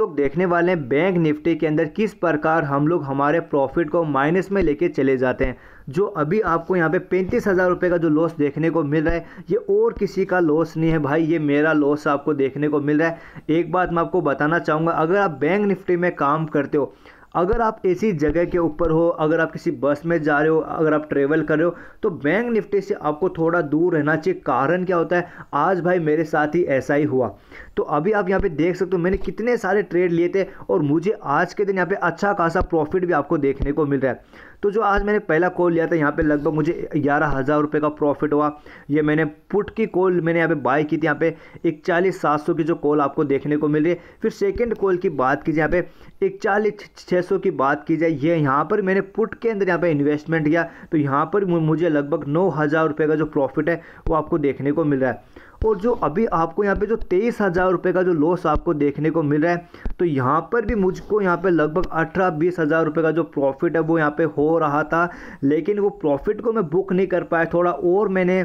लोग देखने वाले हैं बैंक निफ्टी के अंदर किस प्रकार हम लोग हमारे प्रॉफिट को माइनस में लेके चले जाते हैं जो अभी आपको यहाँ पे पैंतीस हज़ार रुपये का जो लॉस देखने को मिल रहा है ये और किसी का लॉस नहीं है भाई ये मेरा लॉस आपको देखने को मिल रहा है एक बात मैं आपको बताना चाहूँगा अगर आप बैंक निफ्टी में काम करते हो अगर आप ऐसी जगह के ऊपर हो अगर आप किसी बस में जा रहे हो अगर आप ट्रेवल कर रहे हो तो बैंक निफ्टी से आपको थोड़ा दूर रहना चाहिए कारण क्या होता है आज भाई मेरे साथ ही ऐसा ही हुआ तो अभी आप यहाँ पे देख सकते हो मैंने कितने सारे ट्रेड लिए थे और मुझे आज के दिन यहाँ पे अच्छा खासा प्रॉफिट भी आपको देखने को मिल रहा है तो जो आज मैंने पहला कॉल लिया था यहाँ पे लगभग मुझे ग्यारह हज़ार रुपये का प्रॉफिट हुआ ये मैंने पुट की कॉल मैंने यहाँ पे बाय की थी यहाँ पे इकचालीस सात सौ की जो कॉल आपको देखने को मिल रही है फिर सेकंड कॉल की बात की जाए यहाँ पे इकचालीस छः सौ की बात की जाए ये यहाँ पर मैंने पुट के अंदर यहाँ पे इन्वेस्टमेंट किया तो यहाँ पर मुझे लगभग नौ हज़ार रुपये का जो प्रॉफिट है वो आपको देखने को मिल रहा है और जो अभी आपको यहाँ पे जो तेईस हज़ार रुपये का जो लॉस आपको देखने को मिल रहा है तो यहाँ पर भी मुझको यहाँ पे लगभग अठारह बीस हज़ार रुपये का जो प्रॉफिट है वो यहाँ पे हो रहा था लेकिन वो प्रॉफिट को मैं बुक नहीं कर पाया थोड़ा और मैंने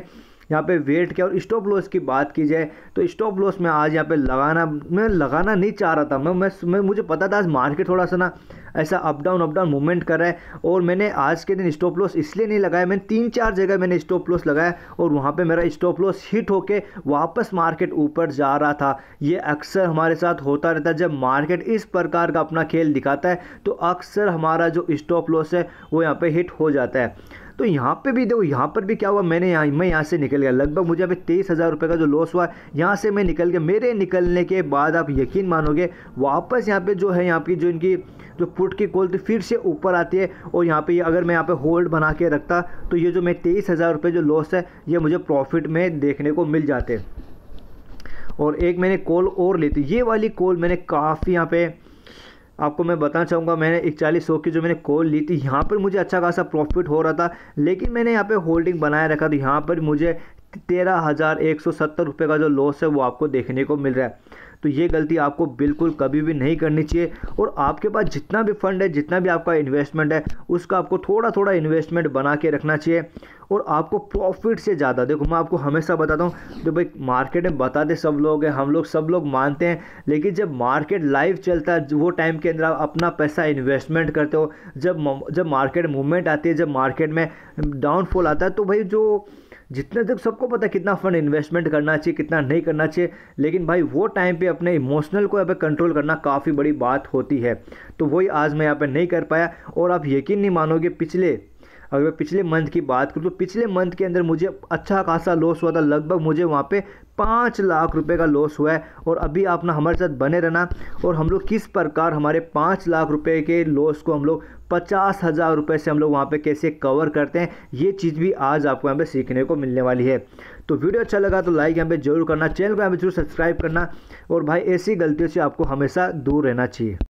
यहाँ पे वेट किया और स्टॉप लॉस की बात की जाए तो स्टॉप लॉस मैं आज यहाँ पे लगाना मैं लगाना नहीं चाह रहा था मैं, मैं मुझे पता था आज मार्केट थोड़ा सा ना ऐसा up down up down movement कर रहा है और मैंने आज के दिन स्टॉप लॉस इसलिए नहीं लगाया मैंने तीन चार जगह मैंने स्टॉप लॉस लगाया और वहाँ पर मेरा स्टॉप लॉस हिट होके वापस मार्केट ऊपर जा रहा था ये अक्सर हमारे साथ होता रहता है जब मार्केट इस प्रकार का अपना खेल दिखाता है तो अक्सर हमारा जो स्टॉप लॉस है वो यहाँ पर हिट हो जाता है तो यहाँ पे भी देखो यहाँ पर भी क्या हुआ मैंने यहाँ मैं यहाँ से निकल गया लगभग मुझे अभी तेईस हज़ार रुपये का जो लॉस हुआ यहाँ से मैं निकल गया मेरे निकलने के बाद आप यकीन मानोगे वापस यहाँ पे जो है यहाँ की जो इनकी जो पुट की कॉल थी फिर से ऊपर आती है और यहाँ पे अगर मैं यहाँ पे होल्ड बना के रखता तो ये जो मैं तेईस हज़ार रुपये जो लॉस है ये मुझे प्रॉफिट में देखने को मिल जाते और एक मैंने कॉल और ली थी ये वाली कॉल मैंने काफ़ी यहाँ पे आपको मैं बताना चाहूँगा मैंने इकतालीस सौ की जो मैंने कॉल ली थी यहाँ पर मुझे अच्छा खासा प्रॉफिट हो रहा था लेकिन मैंने यहाँ पे होल्डिंग बनाए रखा था यहाँ पर मुझे तेरह हज़ार एक सौ सत्तर रुपये का जो लॉस है वो आपको देखने को मिल रहा है तो ये गलती आपको बिल्कुल कभी भी नहीं करनी चाहिए और आपके पास जितना भी फंड है जितना भी आपका इन्वेस्टमेंट है उसका आपको थोड़ा थोड़ा इन्वेस्टमेंट बना के रखना चाहिए और आपको प्रॉफिट से ज़्यादा देखो मैं आपको हमेशा बताता हूँ जो भाई मार्केट में बताते सब लोग हैं हम लोग सब लोग मानते हैं लेकिन जब मार्केट लाइव चलता है वो टाइम के अंदर आप अपना पैसा इन्वेस्टमेंट करते हो जब जब मार्केट मूवमेंट आती है जब मार्केट में डाउनफॉल आता है तो भाई जो जितने तक सबको पता है कितना फंड इन्वेस्टमेंट करना चाहिए कितना नहीं करना चाहिए लेकिन भाई वो टाइम पे अपने इमोशनल को यहाँ पे कंट्रोल करना काफ़ी बड़ी बात होती है तो वही आज मैं यहाँ पे नहीं कर पाया और आप यकीन नहीं मानोगे पिछले अगर मैं पिछले मंथ की बात करूँ तो पिछले मंथ के अंदर मुझे अच्छा खासा लॉस हुआ था लगभग मुझे वहाँ पे पाँच लाख रुपए का लॉस हुआ है और अभी आप ना हमारे साथ बने रहना और हम लोग किस प्रकार हमारे पाँच लाख रुपए के लॉस को हम लोग पचास हज़ार रुपये से हम लोग वहाँ पे कैसे कवर करते हैं ये चीज़ भी आज आपको यहाँ पे सीखने को मिलने वाली है तो वीडियो अच्छा लगा तो लाइक यहाँ पे जरूर करना चैनल को यहाँ पे जरूर सब्सक्राइब करना और भाई ऐसी गलतियों से आपको हमेशा दूर रहना चाहिए